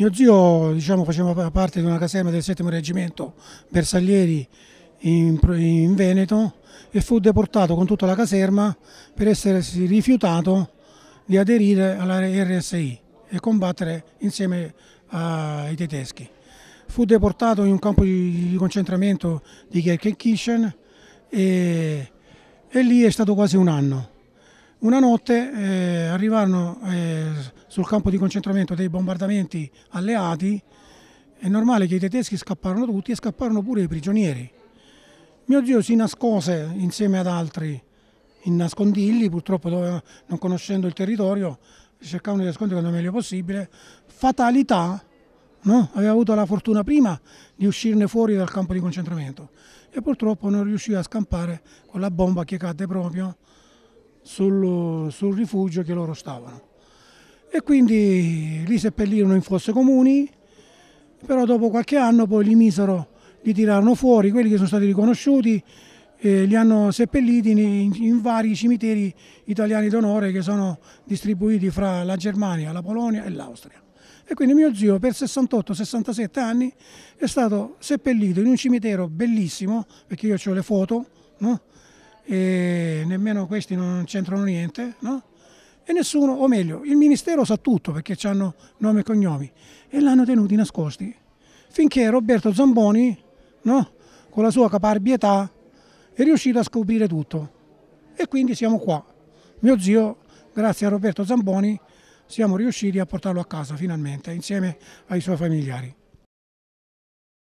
Mio zio diciamo, faceva parte di una caserma del settimo reggimento Bersaglieri in, in Veneto e fu deportato con tutta la caserma per essersi rifiutato di aderire alla RSI e combattere insieme ai tedeschi. Fu deportato in un campo di concentramento di Gelsenkirchen e, e lì è stato quasi un anno. Una notte eh, arrivarono eh, sul campo di concentramento dei bombardamenti alleati, è normale che i tedeschi scapparono tutti e scapparono pure i prigionieri. Mio zio si nascose insieme ad altri in nascondigli, purtroppo dove, non conoscendo il territorio, cercavano di nascondere il meglio possibile. Fatalità, no? aveva avuto la fortuna prima di uscirne fuori dal campo di concentramento e purtroppo non riuscì a scampare con la bomba che cadde proprio sul, sul rifugio che loro stavano e quindi li seppellirono in fosse comuni, però dopo qualche anno poi li misero, li tirarono fuori, quelli che sono stati riconosciuti eh, li hanno seppelliti in, in, vari cimiteri italiani d'onore che sono distribuiti fra la Germania, la Polonia e l'Austria. E quindi mio zio per 68-67 anni è stato seppellito in un cimitero bellissimo, perché io ho le foto, no? e nemmeno questi non c'entrano niente, no? e nessuno, o meglio, il Ministero sa tutto perché hanno nome e cognomi e l'hanno tenuti nascosti. Finché Roberto Zamboni, no, con la sua caparbietà, è riuscito a scoprire tutto. E quindi siamo qua. Mio zio, grazie a Roberto Zamboni, siamo riusciti a portarlo a casa finalmente, insieme ai suoi familiari.